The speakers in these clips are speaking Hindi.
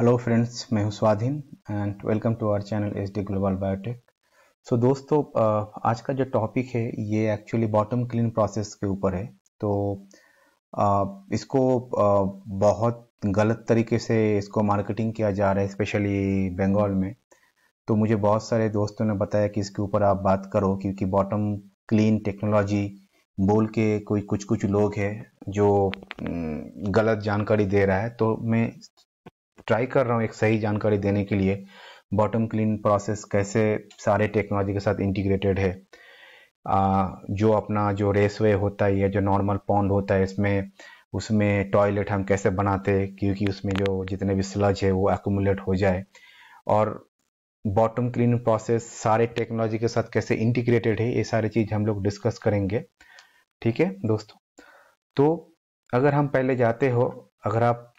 हेलो फ्रेंड्स मैं हूं Swadhin and welcome to our channel S D global biotech so दोस्तों आज का जो टॉपिक है ये एक्चुअली बॉटम क्लीन प्रोसेस के ऊपर है तो इसको बहुत गलत तरीके से इसको मार्केटिंग किया जा रहा है स्पेशली बंगाल में तो मुझे बहुत सारे दोस्तों ने बताया कि इसके ऊपर आप बात करो क्योंकि बॉटम क्लीन टेक्नोलॉजी बोल के कोई कुछ कुछ लोग हैं जो गलत जानकारी दे रहा है तो मैं ट्राई कर रहा हूँ एक सही जानकारी देने के लिए बॉटम क्लीन प्रोसेस कैसे सारे टेक्नोलॉजी के साथ इंटीग्रेटेड है आ, जो अपना जो रेसवे होता है या जो नॉर्मल पॉन्ड होता है इसमें उसमें टॉयलेट हम कैसे बनाते हैं क्योंकि उसमें जो जितने भी स्लज है वो एकूमुलेट हो जाए और बॉटम क्लीन प्रोसेस सारे टेक्नोलॉजी के साथ कैसे इंटीग्रेटेड है ये सारी चीज़ हम लोग डिस्कस करेंगे ठीक है दोस्तों तो अगर हम पहले जाते हो अगर आप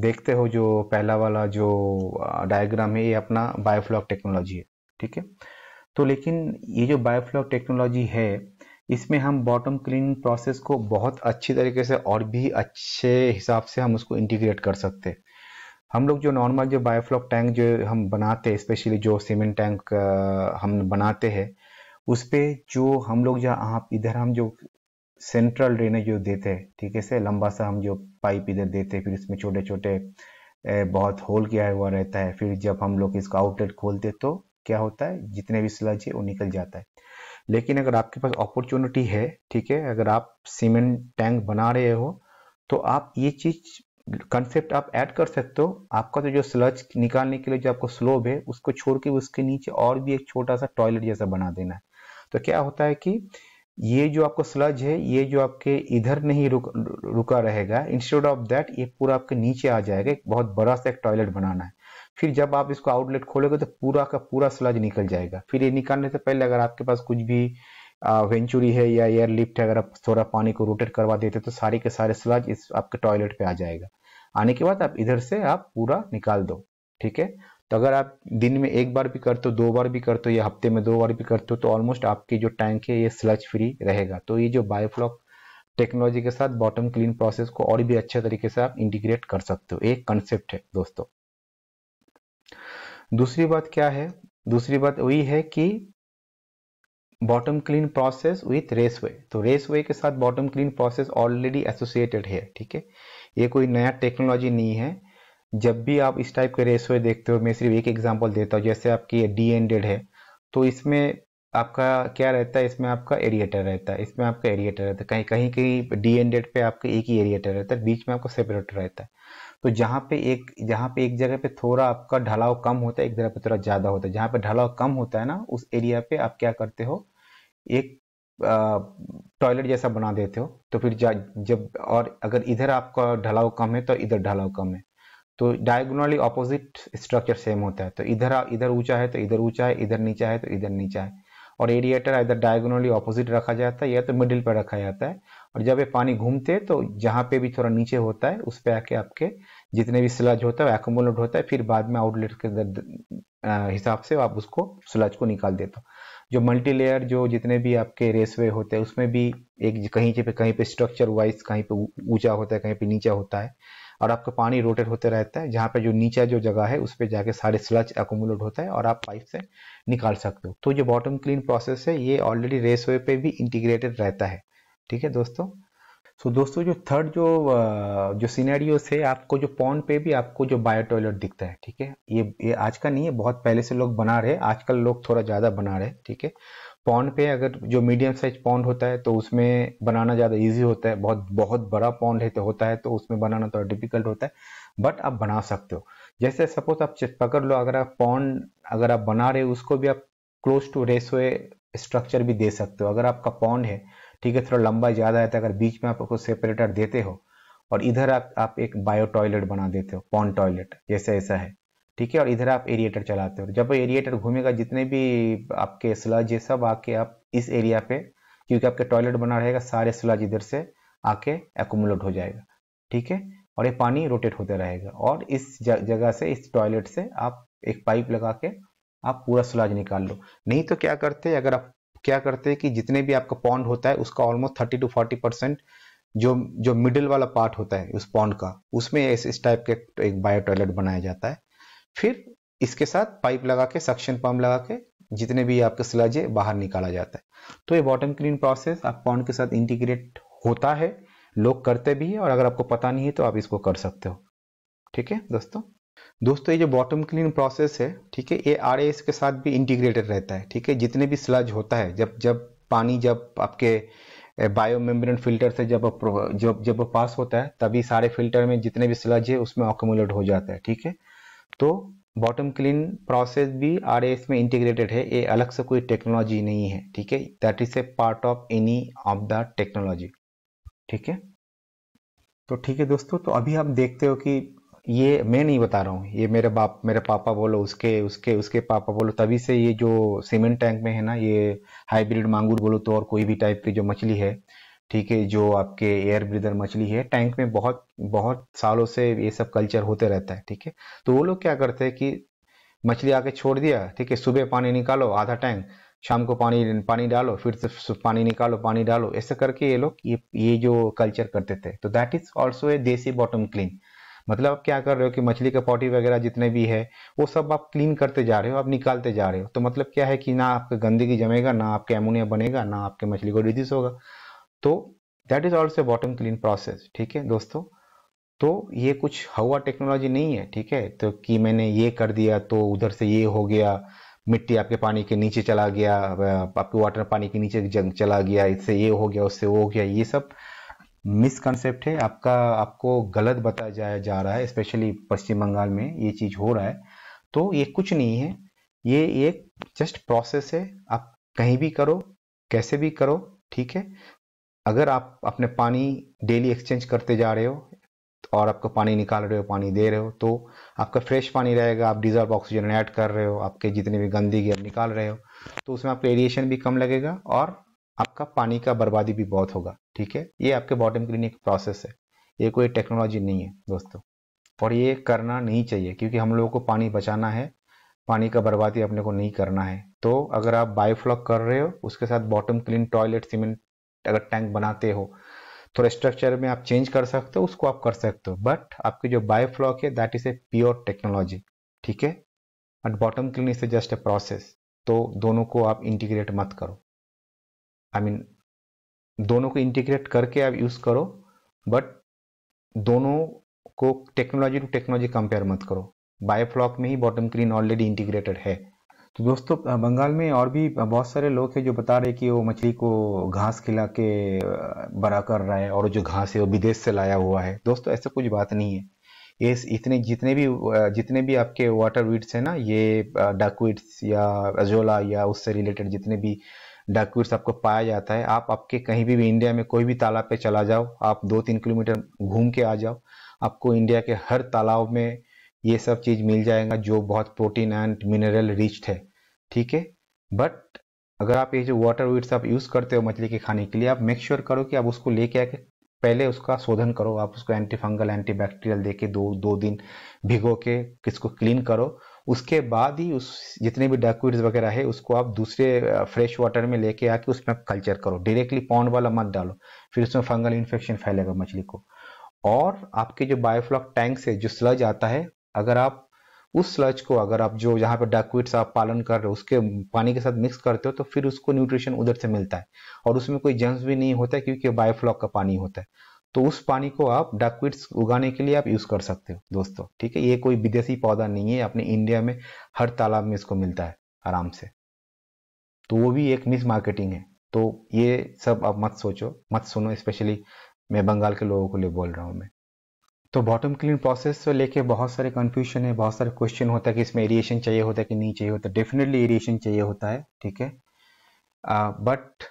देखते हो जो पहला वाला जो डायग्राम है ये अपना बायोफ्लॉक टेक्नोलॉजी है ठीक है तो लेकिन ये जो बायोफ्लॉक टेक्नोलॉजी है इसमें हम बॉटम क्लीन प्रोसेस को बहुत अच्छी तरीके से और भी अच्छे हिसाब से हम उसको इंटीग्रेट कर सकते हैं हम लोग जो नॉर्मल जो बायोफ्लॉक टैंक जो हम बनाते हैं स्पेशली जो सीमेंट टैंक हम बनाते हैं उस पर जो हम लोग जहाँ इधर हम जो सेंट्रल ड्रेनेज जो देते ठीक है से लंबा सा हम जो पाइप इधर देते फिर इसमें छोटे छोटे बहुत होल किया हुआ रहता है फिर जब हम लोग इसका आउटलेट खोलते तो क्या होता है जितने भी स्लज है वो निकल जाता है लेकिन अगर आपके पास अपॉर्चुनिटी है ठीक है अगर आप सीमेंट टैंक बना रहे हो तो आप ये चीज कंसेप्ट आप ऐड कर सकते हो आपका तो जो स्लज निकालने के लिए जो आपको स्लोब है उसको छोड़ के उसके नीचे और भी एक छोटा सा टॉयलेट जैसा बना देना है तो क्या होता है कि ये जो आपका स्लज है ये जो आपके इधर नहीं रुक रुका रहेगा इंस्टेड ऑफ दैट ये पूरा आपके नीचे आ जाएगा एक बहुत बड़ा सा एक टॉयलेट बनाना है फिर जब आप इसको आउटलेट खोलोगे तो पूरा का पूरा स्लज निकल जाएगा फिर ये निकालने से पहले अगर आपके पास कुछ भी वेंचुरी है या एयर लिफ्ट है अगर आप थोड़ा पानी को रोटेट करवा देते तो सारे के सारे स्लज इस आपके टॉयलेट पे आ जाएगा आने के बाद आप इधर से आप पूरा निकाल दो ठीक है तो अगर आप दिन में एक बार भी करते हो दो बार भी करते हो या हफ्ते में दो बार भी करते हो तो ऑलमोस्ट आपकी जो टैंक है ये स्लच फ्री रहेगा तो ये जो बायोफ्लॉक टेक्नोलॉजी के साथ बॉटम क्लीन प्रोसेस को और भी अच्छे तरीके से आप इंटीग्रेट कर सकते हो एक कंसेप्ट है दोस्तों दूसरी बात क्या है दूसरी बात वही है कि bottom clean process with raceway तो रेसवे के साथ bottom clean process already associated है ठीक है ये कोई नया टेक्नोलॉजी नहीं है जब भी आप इस टाइप के रेसवे देखते हो मैं सिर्फ एक एग्जांपल देता हूँ जैसे आपकी डी एंडेड है तो इसमें आपका क्या रहता है इसमें आपका एरिएटर रहता है इसमें आपका एरिएटर रहता है कहीं कहीं कहीं डी एंडेड पे आपका एक ही एरिएटर रहता है बीच में आपका सेपरेटर रहता है तो जहाँ पे एक जहाँ पे एक जगह पे थोड़ा आपका ढलाव कम होता है एक जगह पे थोड़ा ज़्यादा होता है जहाँ पे ढलाव कम होता है ना उस एरिया पे आप क्या करते हो एक टॉयलेट जैसा बना देते हो तो फिर जब और अगर इधर आपका ढलाव कम है तो इधर ढलाव कम है तो डायगोनली ऑपोजिट स्ट्रक्चर सेम होता है तो इधर इधर ऊंचा है तो इधर ऊंचा है इधर नीचा है तो इधर नीचा है और एडिएटर इधर डायगोनली ऑपोजिट रखा जाता है या तो मिडिल पर रखा जाता है और जब ये पानी घूमते तो जहाँ पे भी थोड़ा नीचे होता है उस पर आके आपके जितने भी स्लज होता है एकोमोलेट होता है फिर बाद में आउटलेट के हिसाब से आप उसको स्लज को निकाल देते हो जो मल्टी लेयर जो जितने भी आपके रेसवे होते हैं उसमें भी एक कहीं पे कहीं पे स्ट्रक्चर वाइज कहीं पे ऊंचा होता है कहीं पे नीचा होता है और आपका पानी रोटेट होते रहता है जहाँ पे जो नीचा जो जगह है उस पर जाके सारे स्लच अकोमुलेट होता है और आप पाइप से निकाल सकते हो तो जो बॉटम क्लीन प्रोसेस है ये ऑलरेडी रेस वे पे भी इंटीग्रेटेड रहता है ठीक है दोस्तों तो दोस्तों जो थर्ड जो जो सीनेरियो से आपको जो पॉन पे भी आपको जो बायो टॉयलेट दिखता है ठीक है ये ये आज का नहीं है बहुत पहले से लोग बना रहे आजकल लोग थोड़ा ज़्यादा बना रहे ठीक है पॉन्ड पे अगर जो मीडियम साइज पॉन्ड होता है तो उसमें बनाना ज़्यादा इजी होता है बहुत बहुत बड़ा पॉन्ड तो होता है तो उसमें बनाना थोड़ा डिफिकल्ट होता है बट आप बना सकते हो जैसे सपोज आप पकड़ लो अगर आप पॉन्ड अगर आप बना रहे हो उसको भी आप क्लोज टू रेसवे स्ट्रक्चर भी दे सकते हो अगर आपका पॉन्ड है ठीक है थोड़ा लंबा ज़्यादा है तो अगर बीच में आप उसको सेपरेटर देते हो और इधर आप, आप एक बायो टॉयलेट बना देते हो पॉन्ड टॉयलेट जैसे ऐसा है ठीक है और इधर आप एरिएटर चलाते हो जब एरिएटर घूमेगा जितने भी आपके स्लज ये सब आके आप इस एरिया पे क्योंकि आपके टॉयलेट बना रहेगा सारे स्लज इधर से आके एकोमुलेट हो जाएगा ठीक है और ये पानी रोटेट होते रहेगा और इस जगह से इस टॉयलेट से आप एक पाइप लगा के आप पूरा स्लज निकाल लो नहीं तो क्या करते अगर आप क्या करते हैं कि जितने भी आपका पॉन्ड होता है उसका almost thirty to forty percent जो जो मिडिल वाला पार्ट होता है उस पॉन्ड का उसमें इस टाइप के एक बायो टॉयलेट बनाया जाता है फिर इसके साथ पाइप लगा के सक्शन पंप लगा के जितने भी आपके है बाहर निकाला जाता है तो ये बॉटम क्लीन प्रोसेस आप पॉन्ड के साथ इंटीग्रेट होता है लोग करते भी है और अगर आपको पता नहीं है तो आप इसको कर सकते हो ठीक है दोस्तों दोस्तों ये जो बॉटम क्लीन प्रोसेस है ठीक है ये आर के साथ भी इंटीग्रेटेड रहता है ठीक है जितने भी स्लज होता है जब जब पानी जब आपके बायोमेम्ब्रेन फिल्टर से जब जब जब पास होता है तभी सारे फिल्टर में जितने भी स्लज है उसमें ऑक्यूमुलेट हो जाता है ठीक है तो बॉटम क्लीन प्रोसेस भी आर में इंटीग्रेटेड है ये अलग से कोई टेक्नोलॉजी नहीं है ठीक है that is a part of any of the technology ठीक है तो ठीक है दोस्तों तो अभी आप देखते हो कि ये मैं नहीं बता रहा हूँ ये मेरे बाप मेरे पापा बोलो उसके उसके उसके पापा बोलो तभी से ये जो सीमेंट टैंक में है ना ये हाइब्रिड मांगूर बोलो तो और कोई भी टाइप की जो मछली है ठीक है जो आपके एयर ब्रीदर मछली है टैंक में बहुत बहुत सालों से ये सब कल्चर होते रहता है ठीक है तो वो लोग क्या करते हैं कि मछली आके छोड़ दिया ठीक है सुबह पानी निकालो आधा टैंक शाम को पानी पानी डालो फिर से पानी निकालो पानी डालो ऐसा करके ये लोग ये ये जो कल्चर करते थे तो दैट इज ऑल्सो ए देसी बॉटम क्लीन मतलब आप क्या कर रहे हो कि मछली का पॉटी वगैरह जितने भी है वो सब आप क्लीन करते जा रहे हो आप निकालते जा रहे हो तो मतलब क्या है कि ना आपका गंदगी जमेगा ना आपके अमोनिया बनेगा ना आपके मछली को रिड्यूस होगा तो that is also bottom clean process ठीक है दोस्तों तो ये कुछ हवा टेक्नोलॉजी नहीं है ठीक है तो कि मैंने ये कर दिया तो उधर से ये हो गया मिट्टी आपके पानी के नीचे चला गया आपके वाटर पानी के नीचे जंग चला गया इससे ये हो गया उससे वो हो गया ये सब मिसकनसेप्ट है आपका आपको गलत बताया जाया जा रहा है स्पेशली पश्चिम बंगाल में ये चीज़ हो रहा है तो ये कुछ नहीं है ये एक जस्ट प्रोसेस है आप कहीं भी करो कैसे भी करो ठीक है अगर आप अपने पानी डेली एक्सचेंज करते जा रहे हो और आपका पानी निकाल रहे हो पानी दे रहे हो तो आपका फ्रेश पानी रहेगा आप डिजर्व ऑक्सीजन ऐड कर रहे हो आपके जितने भी गंदगी आप निकाल रहे हो तो उसमें आपका एरिएशन भी कम लगेगा और आपका पानी का बर्बादी भी बहुत होगा ठीक है ये आपके बॉटम क्लीनिंग प्रोसेस है ये कोई टेक्नोलॉजी नहीं है दोस्तों और ये करना नहीं चाहिए क्योंकि हम लोगों को पानी बचाना है पानी का बर्बादी अपने को नहीं करना है तो अगर आप बायोफ्लॉक कर रहे हो उसके साथ बॉटम क्लीन टॉयलेट सीमेंट अगर टैंक बनाते हो थोड़ा स्ट्रक्चर में आप चेंज कर सकते हो उसको आप कर सकते हो बट आपकी जो बायोफ्लॉक है that is a pure technology ठीक है and bottom clean is just a process तो दोनों को आप इंटीग्रेट मत करो आई I मीन mean, दोनों को इंटीग्रेट करके आप यूज करो बट दोनों को टेक्नोलॉजी टू टेक्नोलॉजी कंपेयर मत करो बायोफ्लॉक में ही बॉटम क्लीन ऑलरेडी इंटीग्रेटेड है तो दोस्तों बंगाल में और भी बहुत सारे लोग हैं जो बता रहे कि वो मछली को घास खिला के बड़ा कर रहा है और जो घास है वो विदेश से लाया हुआ है दोस्तों ऐसा कुछ बात नहीं है ये इतने जितने भी जितने भी आपके वाटर वीड्स हैं ना ये डाकवीड्स या अजोला या उससे रिलेटेड जितने भी डाकवीड्स आपको पाया जाता है आप आपके कहीं भी, भी इंडिया में कोई भी तालाब पे चला जाओ आप दो तीन किलोमीटर घूम के आ जाओ आपको इंडिया के हर तालाब में ये सब चीज़ मिल जाएगा जो बहुत प्रोटीन एंड मिनरल रिच है ठीक है बट अगर आप ये जो वाटर वीट्स आप यूज़ करते हो मछली के खाने के लिए आप मेक श्योर sure करो कि आप उसको लेके आके पहले उसका शोधन करो आप उसको एंटी फंगल देके दे के दो दो दिन भिगो के किसको क्लीन करो उसके बाद ही उस जितने भी डक्विड्स वगैरह है उसको आप दूसरे फ्रेश वाटर में लेके आके उसमें कल्चर करो डायरेक्टली पॉन्ड वाला मत डालो फिर उसमें फंगल इन्फेक्शन फैलेगा मछली को और आपके जो बायोफ्लॉक टैंक से जो स्लज आता है अगर आप उस स्लज को अगर आप जो यहाँ पे डकविट्स आप पालन कर रहे हो उसके पानी के साथ मिक्स करते हो तो फिर उसको न्यूट्रिशन उधर से मिलता है और उसमें कोई जंस भी नहीं होता है क्योंकि बायोफ्लॉक का पानी होता है तो उस पानी को आप डकविट्स उगाने के लिए आप यूज कर सकते हो दोस्तों ठीक है ये कोई विदेशी पौधा नहीं है अपने इंडिया में हर तालाब में इसको मिलता है आराम से तो वो भी एक मिस मार्केटिंग है तो ये सब आप मत सोचो मत सुनो स्पेशली मैं बंगाल के लोगों के लिए बोल रहा हूँ मैं तो बॉटम क्लीन प्रोसेस से लेके बहुत सारे कन्फ्यूजन है बहुत सारे क्वेश्चन होता है कि इसमें एरिएशन चाहिए होता है कि नहीं चाहिए होता डेफिनेटली एरिएशन चाहिए होता है ठीक है बट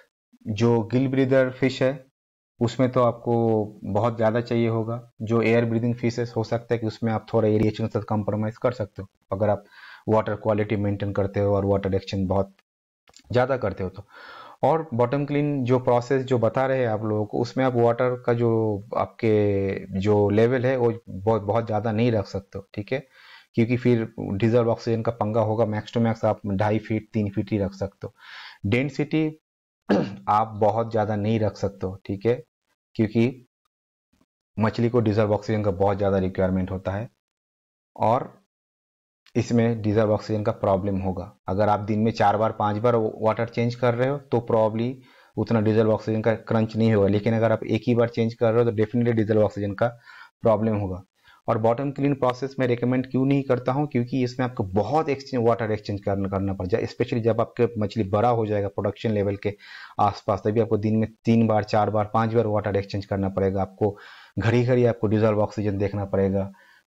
जो गिल ब्रीदर फिश है उसमें तो आपको बहुत ज़्यादा चाहिए होगा जो एयर ब्रीदिंग फिशेस हो सकता है कि उसमें आप थोड़ा एरिएशन के साथ कम्प्रोमाइज़ कर सकते हो अगर आप वाटर क्वालिटी मेंटेन करते हो और वाटर एक्शन बहुत ज़्यादा करते हो तो और बॉटम क्लीन जो प्रोसेस जो बता रहे हैं आप लोगों को उसमें आप वाटर का जो आपके जो लेवल है वो बहुत बहुत ज़्यादा नहीं रख सकते हो ठीक है क्योंकि फिर डिजर्व ऑक्सीजन का पंगा होगा मैक्स टू मैक्स आप ढाई फीट तीन फीट ही रख सकते हो डेंसिटी आप बहुत ज़्यादा नहीं रख सकते हो ठीक है क्योंकि मछली को डिजर्व ऑक्सीजन का बहुत ज़्यादा रिक्वायरमेंट होता है और इसमें डिजर्व ऑक्सीजन का प्रॉब्लम होगा अगर आप दिन में चार बार पांच बार वाटर चेंज कर रहे हो तो प्रॉब्ली उतना डीजल ऑक्सीजन का क्रंच नहीं होगा लेकिन अगर आप एक ही बार चेंज कर रहे हो तो डेफिनेटली डीजल ऑक्सीजन का प्रॉब्लम होगा और बॉटम क्लीन प्रोसेस में रिकमेंड क्यों नहीं करता हूँ क्योंकि इसमें आपको बहुत एक्सचेंज वाटर एक्सचेंज करना करना पड़ जाए स्पेशली जब आपके मछली बड़ा हो जाएगा प्रोडक्शन लेवल के आसपास तभी आपको दिन में तीन बार चार बार पांच बार वाटर एक्सचेंज करना पड़ेगा आपको घड़ी घड़ी आपको डिजॉल्व ऑक्सीजन देखना पड़ेगा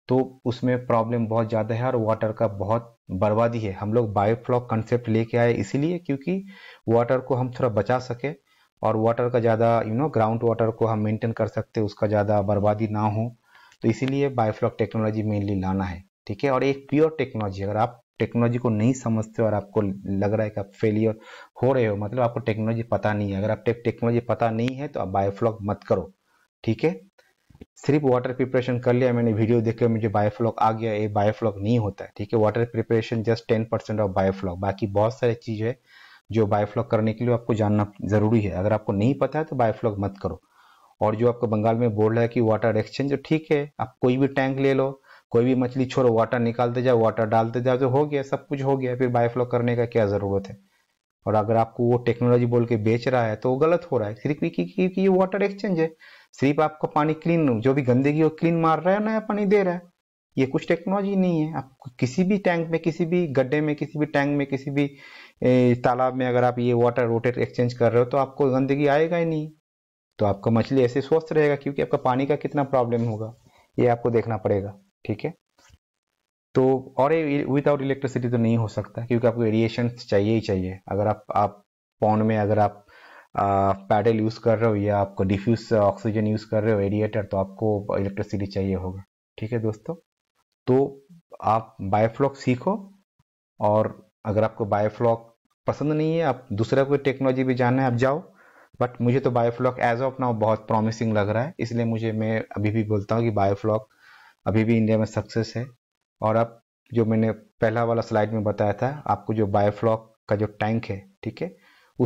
तो उसमें प्रॉब्लम बहुत ज़्यादा है और वाटर का बहुत बर्बादी है हम लोग बायोफ्लॉक कंसेप्ट लेके आए इसीलिए क्योंकि वाटर को हम थोड़ा बचा सके और वाटर का ज़्यादा यू नो ग्राउंड वाटर को हम मेंटेन कर सकते उसका ज़्यादा बर्बादी ना हो तो इसीलिए बायोफ्लॉक टेक्नोलॉजी मेनली लाना है ठीक है और एक प्योर टेक्नोलॉजी अगर आप टेक्नोलॉजी को नहीं समझते और आपको लग रहा है कि आप फेलियर हो रहे हो मतलब आपको टेक्नोलॉजी पता नहीं है अगर आप टेक्नोलॉजी पता नहीं है तो आप बायोफ्लॉक मत करो ठीक है सिर्फ वाटर प्रिपरेशन कर लिया मैंने वीडियो देख लिया मुझे बायोफ्लॉक आ गया ये बायोफ्लॉक नहीं होता है ठीक है water preparation just ten percent of biofloc बाकी बहुत सारी चीज़ है जो बायोफ्लॉक करने के लिए आपको जानना जरूरी है अगर आपको नहीं पता है तो बायोफ्लॉक मत करो और जो आपको बंगाल में बोल रहा है कि वाटर एक्सचेंज तो ठीक है आप कोई भी टैंक ले लो कोई भी मछली छोड़ो वाटर निकालते जाओ वाटर डालते जाओ तो हो गया सब कुछ हो गया फिर बायोफ्लॉक करने का क्या ज़रूरत है और अगर आपको वो टेक्नोलॉजी बोल के बेच रहा है तो वो गलत हो रहा है सिर्फ क्योंकि ये वाटर एक्सचेंज है सिर्फ आपको पानी क्लीन जो भी गंदगी हो क्लीन मार रहा है नया पानी दे रहा है ये कुछ टेक्नोलॉजी नहीं है आप किसी भी टैंक में किसी भी गड्ढे में किसी भी टैंक में किसी भी तालाब में अगर आप ये वाटर रोटेट एक्सचेंज कर रहे हो तो आपको गंदगी आएगा ही नहीं तो आपका मछली ऐसे स्वस्थ रहेगा क्योंकि आपका पानी का कितना प्रॉब्लम होगा ये आपको देखना पड़ेगा ठीक है तो और विदाउट इलेक्ट्रिसिटी तो नहीं हो सकता क्योंकि आपको रेडिएशन चाहिए ही चाहिए अगर आप आप पौन में अगर आप पैडल यूज़ कर रहे हो या आपको डिफ्यूज ऑक्सीजन यूज़ कर रहे हो एडिएटर तो आपको इलेक्ट्रिसिटी चाहिए होगा ठीक है दोस्तों तो आप बायोफ्लॉक सीखो और अगर आपको बायोफ्लॉक पसंद नहीं है आप दूसरा कोई टेक्नोलॉजी भी जानना है आप जाओ बट मुझे तो बायोफ्लॉक एज ऑफ नाउ बहुत प्रॉमिसिंग लग रहा है इसलिए मुझे मैं अभी भी बोलता हूँ कि बायोफ्लॉक अभी भी इंडिया में सक्सेस है और अब जो मैंने पहला वाला स्लाइड में बताया था आपको जो बायोफ्लॉक का जो टैंक है ठीक है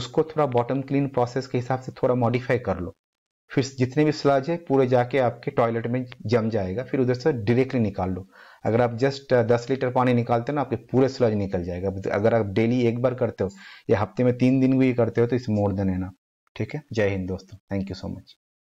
उसको थोड़ा बॉटम क्लीन प्रोसेस के हिसाब से थोड़ा मॉडिफाई कर लो फिर जितने भी स्लज है पूरे जाके आपके टॉयलेट में जम जाएगा फिर उधर से डायरेक्टली निकाल लो अगर आप जस्ट दस लीटर पानी निकालते हो ना आपके पूरे स्लज निकल जाएगा अगर आप डेली एक बार करते हो या हफ्ते में तीन दिन भी करते हो तो इस मोर देन है ना ठीक है जय हिंद दोस्तों थैंक यू सो मच